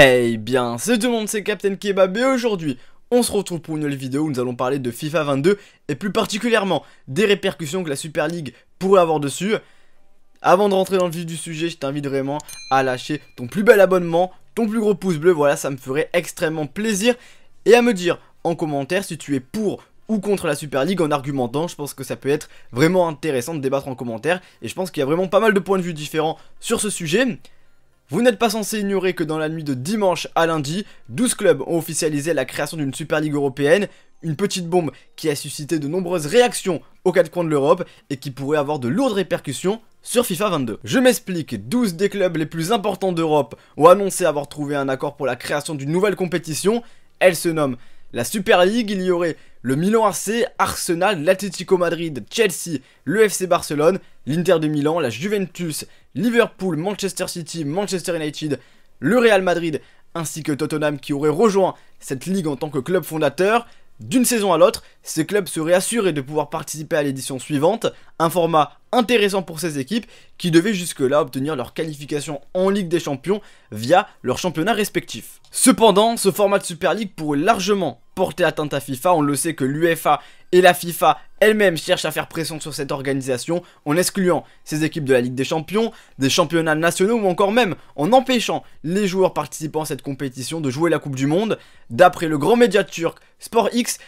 Hey bien, c'est tout le monde, c'est Captain Kebab et aujourd'hui, on se retrouve pour une nouvelle vidéo où nous allons parler de FIFA 22 et plus particulièrement des répercussions que la Super League pourrait avoir dessus. Avant de rentrer dans le vif du sujet, je t'invite vraiment à lâcher ton plus bel abonnement, ton plus gros pouce bleu, voilà, ça me ferait extrêmement plaisir et à me dire en commentaire si tu es pour ou contre la Super League en argumentant. Je pense que ça peut être vraiment intéressant de débattre en commentaire. Et je pense qu'il y a vraiment pas mal de points de vue différents sur ce sujet. Vous n'êtes pas censé ignorer que dans la nuit de dimanche à lundi, 12 clubs ont officialisé la création d'une Super Ligue européenne, une petite bombe qui a suscité de nombreuses réactions aux quatre coins de l'Europe et qui pourrait avoir de lourdes répercussions sur FIFA 22. Je m'explique, 12 des clubs les plus importants d'Europe ont annoncé avoir trouvé un accord pour la création d'une nouvelle compétition, elle se nomme la Super League, il y aurait le Milan AC, Arsenal, l'Atlético Madrid, Chelsea, le FC Barcelone, l'Inter de Milan, la Juventus, Liverpool, Manchester City, Manchester United, le Real Madrid ainsi que Tottenham qui auraient rejoint cette ligue en tant que club fondateur. D'une saison à l'autre, ces clubs seraient assurés de pouvoir participer à l'édition suivante, un format intéressant pour ces équipes qui devaient jusque-là obtenir leur qualification en Ligue des Champions via leurs championnats respectifs. Cependant, ce format de Super League pourrait largement porter atteinte à FIFA, on le sait que l'UEFA et la FIFA elles-mêmes cherchent à faire pression sur cette organisation en excluant ces équipes de la Ligue des Champions, des championnats nationaux ou encore même en empêchant les joueurs participant à cette compétition de jouer la Coupe du Monde. D'après le grand média turc Sport X,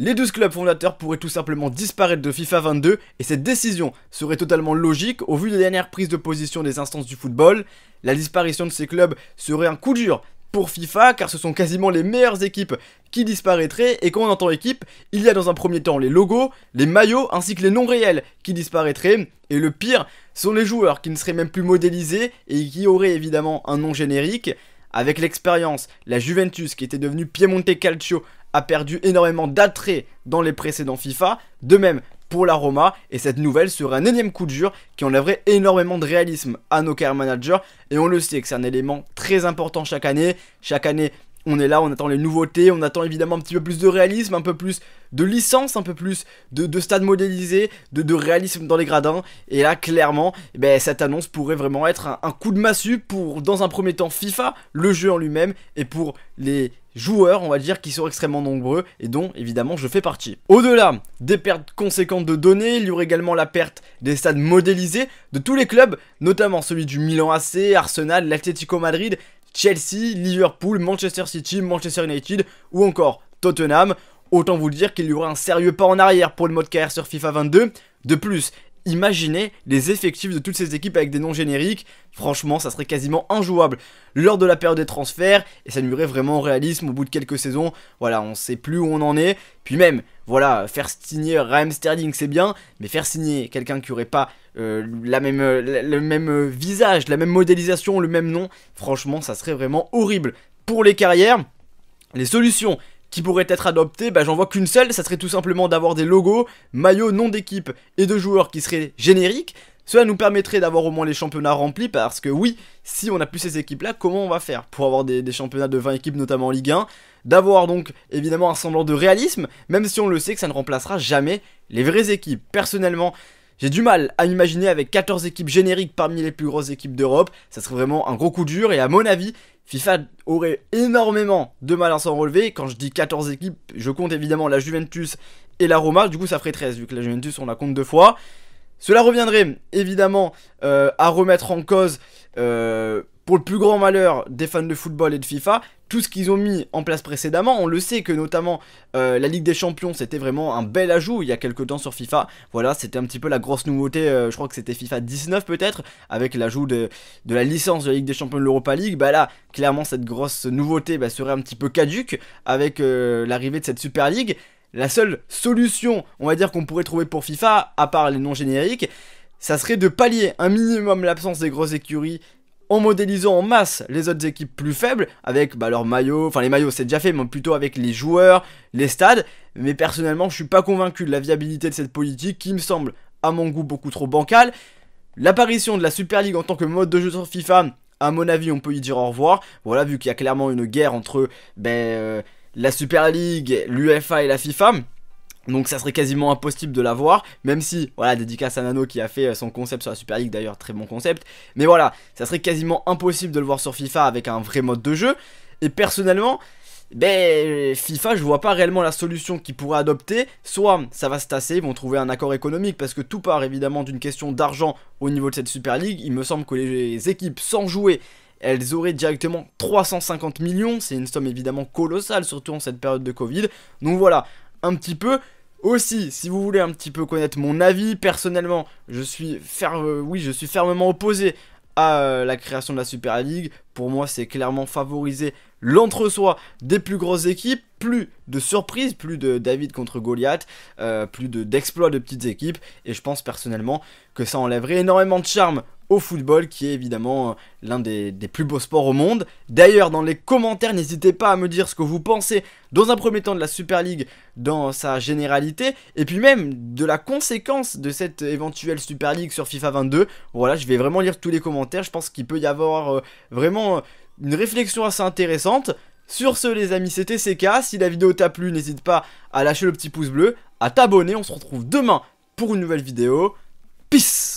les 12 clubs fondateurs pourraient tout simplement disparaître de FIFA 22 et cette décision serait totalement logique au vu des dernières prises de position des instances du football. La disparition de ces clubs serait un coup dur pour FIFA car ce sont quasiment les meilleures équipes qui disparaîtraient et quand on entend équipe, il y a dans un premier temps les logos, les maillots ainsi que les noms réels qui disparaîtraient et le pire sont les joueurs qui ne seraient même plus modélisés et qui auraient évidemment un nom générique. Avec l'expérience, la Juventus, qui était devenue Piemonte Calcio, a perdu énormément d'attrait dans les précédents FIFA. De même pour la Roma, et cette nouvelle serait un énième coup de dur qui enlèverait énormément de réalisme à nos car managers. Et on le sait que c'est un élément très important chaque année. Chaque année, on est là, on attend les nouveautés, on attend évidemment un petit peu plus de réalisme, un peu plus de licence, un peu plus de, stades modélisés, de, réalisme dans les gradins. Et là, clairement, eh ben, cette annonce pourrait vraiment être un, coup de massue pour, dans un premier temps, FIFA, le jeu en lui-même, et pour les joueurs, on va dire, qui sont extrêmement nombreux et dont, évidemment, je fais partie. Au-delà des pertes conséquentes de données, il y aurait également la perte des stades modélisés de tous les clubs, notamment celui du Milan AC, Arsenal, l'Atlético Madrid Chelsea, Liverpool, Manchester City, Manchester United ou encore Tottenham. Autant vous le dire qu'il y aura un sérieux pas en arrière pour le mode carrière sur FIFA 22. De plus, Imaginez les effectifs de toutes ces équipes avec des noms génériques, franchement ça serait quasiment injouable. Lors de la période des transferts, et ça nuirait vraiment au réalisme au bout de quelques saisons, voilà, on sait plus où on en est. Puis même, voilà, faire signer Raheem Sterling c'est bien, mais faire signer quelqu'un qui aurait pas euh, la le même visage, la même modélisation, le même nom, franchement ça serait vraiment horrible. Pour les carrières, les solutions, qui pourraient être adoptées, bah, j'en vois qu'une seule, ça serait tout simplement d'avoir des logos, maillots, non d'équipes et de joueurs qui seraient génériques. Cela nous permettrait d'avoir au moins les championnats remplis parce que oui, si on n'a plus ces équipes-là, comment on va faire pour avoir des, championnats de 20 équipes, notamment en Ligue 1 D'avoir donc évidemment un semblant de réalisme, même si on le sait que ça ne remplacera jamais les vraies équipes. Personnellement, j'ai du mal à imaginer avec 14 équipes génériques parmi les plus grosses équipes d'Europe, ça serait vraiment un gros coup dur et à mon avis, FIFA aurait énormément de mal à s'en relever. Quand je dis 14 équipes, je compte évidemment la Juventus et la Roma. Du coup, ça ferait 13, vu que la Juventus, on la compte deux fois. Cela reviendrait évidemment euh, à remettre en cause, euh, pour le plus grand malheur des fans de football et de FIFA, tout ce qu'ils ont mis en place précédemment. On le sait que notamment euh, la Ligue des Champions, c'était vraiment un bel ajout il y a quelques temps sur FIFA. Voilà, c'était un petit peu la grosse nouveauté, euh, je crois que c'était FIFA 19 peut-être, avec l'ajout de, la licence de la Ligue des Champions de l'Europa League. Bah là, clairement, cette grosse nouveauté bah, serait un petit peu caduque avec euh, l'arrivée de cette Super League. La seule solution, on va dire, qu'on pourrait trouver pour FIFA, à part les noms génériques, ça serait de pallier un minimum l'absence des grosses écuries en modélisant en masse les autres équipes plus faibles avec bah, leurs maillots, enfin les maillots c'est déjà fait, mais plutôt avec les joueurs, les stades. Mais personnellement, je suis pas convaincu de la viabilité de cette politique qui me semble, à mon goût, beaucoup trop bancale. L'apparition de la Super League en tant que mode de jeu sur FIFA, à mon avis, on peut y dire au revoir. Voilà, vu qu'il y a clairement une guerre entre ben, euh, la Super League, l'UFA et la FIFA. Donc ça serait quasiment impossible de l'avoir, même si, voilà, dédicace à Nano qui a fait euh, son concept sur la Super League, d'ailleurs très bon concept, mais voilà, ça serait quasiment impossible de le voir sur FIFA avec un vrai mode de jeu, et personnellement, ben, FIFA, je vois pas réellement la solution qu'ils pourraient adopter. Soit ça va se tasser, ils vont trouver un accord économique parce que tout part évidemment d'une question d'argent au niveau de cette Super League. Il me semble que les équipes sans jouer, elles auraient directement 350 millions. C'est une somme évidemment colossale, surtout en cette période de Covid. Donc voilà, un petit peu. Aussi, si vous voulez un petit peu connaître mon avis, personnellement, je suis, euh, oui, je suis fermement opposé à euh, la création de la Super League. Pour moi, c'est clairement favoriser l'entre-soi des plus grosses équipes, plus de surprises, plus de David contre Goliath, euh, plus d'exploits de, petites équipes. Et je pense personnellement que ça enlèverait énormément de charme au football, qui est évidemment euh, l'un des, plus beaux sports au monde. D'ailleurs, dans les commentaires, n'hésitez pas à me dire ce que vous pensez, dans un premier temps, de la Super League dans sa généralité, et puis même de la conséquence de cette éventuelle Super League sur FIFA 22. Voilà, je vais vraiment lire tous les commentaires, je pense qu'il peut y avoir euh, vraiment euh, une réflexion assez intéressante. Sur ce les amis, c'était CK, si la vidéo t'a plu, n'hésite pas à lâcher le petit pouce bleu, à t'abonner, on se retrouve demain pour une nouvelle vidéo. Peace